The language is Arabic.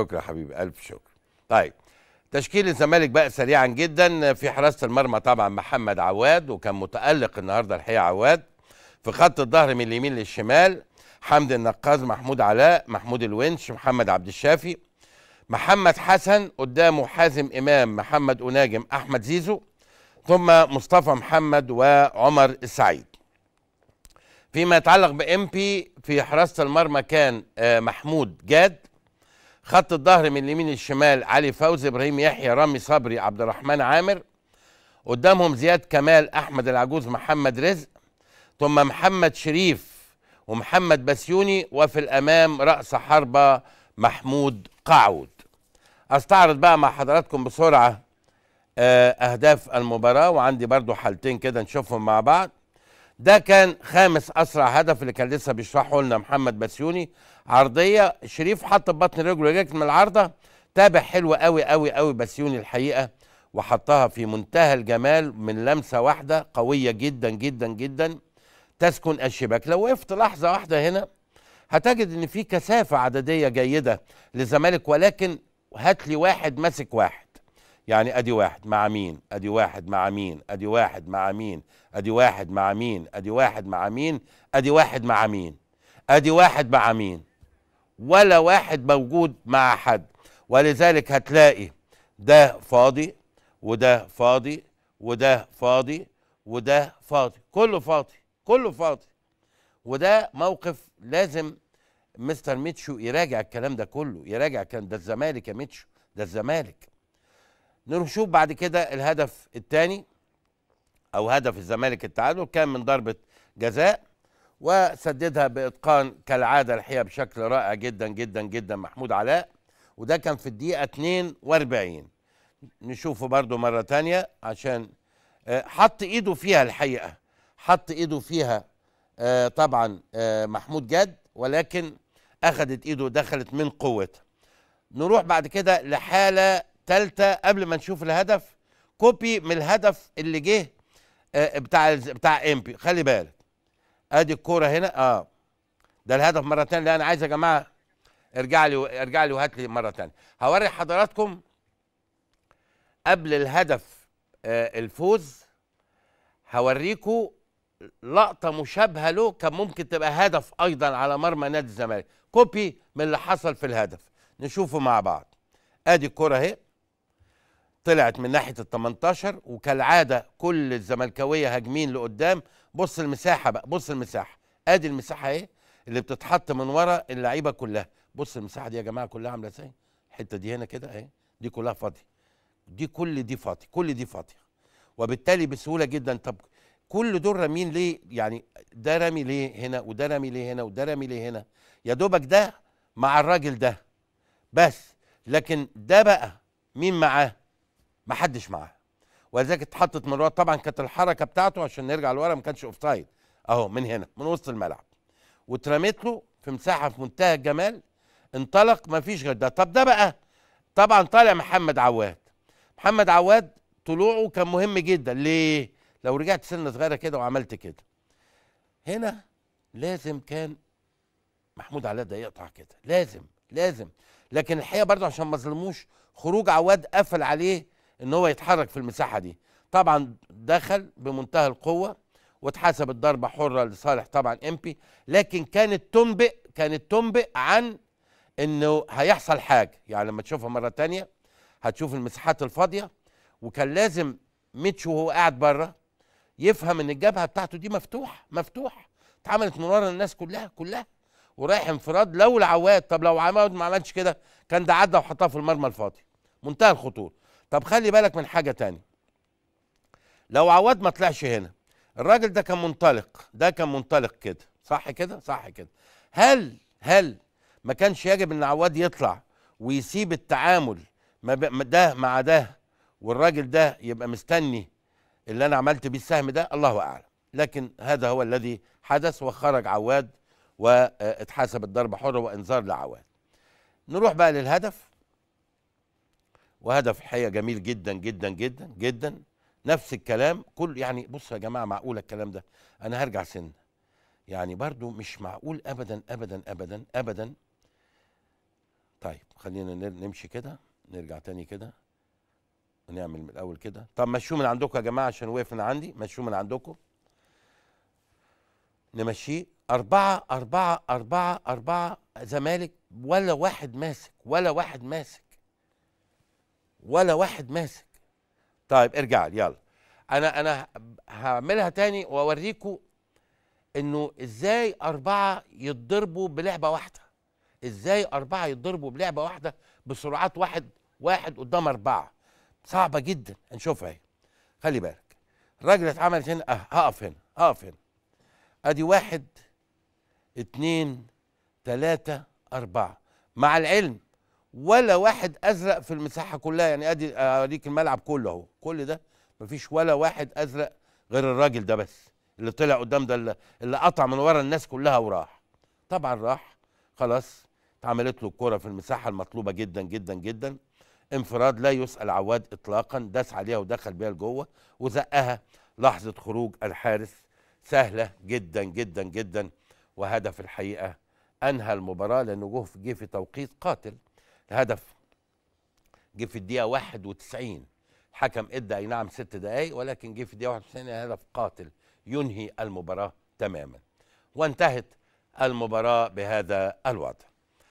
شكرا حبيبي الف شكر طيب تشكيل الزمالك بقى سريعا جدا في حراسه المرمى طبعا محمد عواد وكان متالق النهارده الحقيقه عواد في خط الظهر من اليمين للشمال حمد النقاز محمود علاء محمود الونش محمد عبد الشافي محمد حسن قدامه حازم امام محمد اناجم احمد زيزو ثم مصطفى محمد وعمر السعيد فيما يتعلق بامبي في حراسه المرمى كان آه، محمود جاد خط الظهر من اليمين للشمال علي فوزي ابراهيم يحيى رامي صبري عبد الرحمن عامر قدامهم زياد كمال احمد العجوز محمد رزق ثم محمد شريف ومحمد بسيوني وفي الامام راس حربه محمود قعود استعرض بقى مع حضراتكم بسرعه آه، اهداف المباراه وعندي برضو حالتين كده نشوفهم مع بعض ده كان خامس اسرع هدف اللي كان لسه بيشرحه لنا محمد بسيوني عرضيه شريف حط ببطن رجله رجعت من العارضه تابع حلو قوي قوي قوي بسيوني الحقيقه وحطها في منتهى الجمال من لمسه واحده قويه جدا جدا جدا تسكن الشباك لو وقفت لحظه واحده هنا هتجد ان في كثافه عدديه جيده للزمالك ولكن هات لي واحد ماسك واحد يعني ادي واحد مع مين ادي واحد مع مين ادي واحد مع مين ادي واحد مع مين ادي واحد مع مين ادي واحد مع مين ادي واحد مع مين ولا واحد موجود مع حد ولذلك هتلاقي ده فاضي وده فاضي وده فاضي وده فاضي كله فاضي كله فاضي وده موقف لازم مستر ميتشو يراجع الكلام ده كله يراجع الكلام ده الزمالك يا ميتشو ده الزمالك نشوف بعد كده الهدف الثاني او هدف الزمالك التعادل كان من ضربه جزاء وسددها باتقان كالعاده الحقيقه بشكل رائع جدا جدا جدا محمود علاء وده كان في الدقيقه 42 نشوفه برده مره ثانيه عشان آه، حط ايده فيها الحقيقه حط ايده فيها آه، طبعا آه، محمود جد ولكن اخذت ايده دخلت من قوتها نروح بعد كده لحاله ثالثه قبل ما نشوف الهدف كوبي من الهدف اللي جه آه، بتاع بتاع امبي خلي بالك ادي الكوره هنا اه ده الهدف مره ثانيه لا انا عايز يا جماعه ارجع لي ارجع لي وهات لي مره ثانيه هوري حضراتكم قبل الهدف آه، الفوز هوريكم لقطه مشابهه له كان ممكن تبقى هدف ايضا على مرمى نادي الزمالك كوبي من اللي حصل في الهدف نشوفه مع بعض ادي الكره اهي طلعت من ناحيه ال 18 وكالعاده كل الزملكاويه هاجمين لقدام بص المساحه بقى بص المساحه ادي المساحه ايه اللي بتتحط من ورا اللعيبه كلها بص المساحه دي يا جماعه كلها عامله ازاي الحته دي هنا كده اهي دي كلها فاضيه دي كل دي فاضيه كل دي فاضيه وبالتالي بسهوله جدا طب كل دول رامين ليه يعني ده رامي ليه هنا وده رامي ليه هنا وده رامي ليه هنا يا دوبك ده مع الراجل ده بس لكن ده بقى مين معاه ما حدش معاه ولذلك اتحطت من الوقت طبعا كانت الحركه بتاعته عشان نرجع لورا ما كانش اوف سايد اهو من هنا من وسط الملعب واترمت له في مساحه في منتهى الجمال انطلق ما فيش غير ده طب ده بقى طبعا طالع محمد عواد محمد عواد طلوعه كان مهم جدا ليه لو رجعت سنه صغيره كده وعملت كده هنا لازم كان محمود علاء ده يقطع كده لازم لازم لكن الحقيقه برضه عشان ما ظلموش خروج عواد قفل عليه ان هو يتحرك في المساحه دي طبعا دخل بمنتهى القوه واتحسبت ضربه حره لصالح طبعا امبي لكن كانت تنبئ كانت تنبئ عن انه هيحصل حاجه يعني لما تشوفها مره تانية هتشوف المساحات الفاضيه وكان لازم ميتشو وهو قاعد بره يفهم ان الجبهه بتاعته دي مفتوحه مفتوحه اتعملت من ورا الناس كلها كلها ورايح انفراد لو العواد طب لو عماد ما عملش كده كان ده عدى وحطها في المرمى الفاضي منتهى الخطوره طب خلي بالك من حاجه تاني لو عواد ما طلعش هنا الراجل ده كان منطلق ده كان منطلق كده صح كده صح كده هل هل ما كانش يجب ان عواد يطلع ويسيب التعامل ما ده مع ده والراجل ده يبقى مستني اللي انا عملت بيه السهم ده الله اعلم لكن هذا هو الذي حدث وخرج عواد واتحسبت ضربه حره وانذار لعواد نروح بقى للهدف وهدف الحقيقه جميل جدا جدا جدا جدا نفس الكلام كل يعني بصوا يا جماعه معقوله الكلام ده انا هرجع سن يعني برضو مش معقول ابدا ابدا ابدا ابدا طيب خلينا نمشي كده نرجع تاني كده ونعمل من الاول كده طب مشوه من عندكم يا جماعه عشان وقف من عندي مشوه من عندكم نمشيه أربعة أربعة أربعة أربعة زمالك ولا واحد ماسك ولا واحد ماسك ولا واحد ماسك طيب ارجع لي يلا انا انا هعملها تاني واوريكم انه ازاي اربعه يتضربوا بلعبه واحده ازاي اربعه يتضربوا بلعبه واحده بسرعات واحد واحد قدام اربعه صعبه جدا نشوفها اهي خلي بالك الراجل اتعملت هنا اه هقف هنا هقف هنا ادي واحد اتنين تلاته اربعه مع العلم ولا واحد ازرق في المساحه كلها يعني ادي اوريك الملعب كله اهو كل ده مفيش ولا واحد ازرق غير الراجل ده بس اللي طلع قدام ده اللي قطع من ورا الناس كلها وراح طبعا راح خلاص اتعملت له الكره في المساحه المطلوبه جدا جدا جدا انفراد لا يسال عواد اطلاقا داس عليها ودخل بيها لجوه وزقها لحظه خروج الحارس سهله جدا جدا جدا وهدف الحقيقه انهى المباراه لانه جه في توقيت قاتل الهدف جه في الدقيقه 91 حكم ادى اي نعم ست دقائق ولكن جه في الدقيقه 91 هدف قاتل ينهي المباراه تماما وانتهت المباراه بهذا الوضع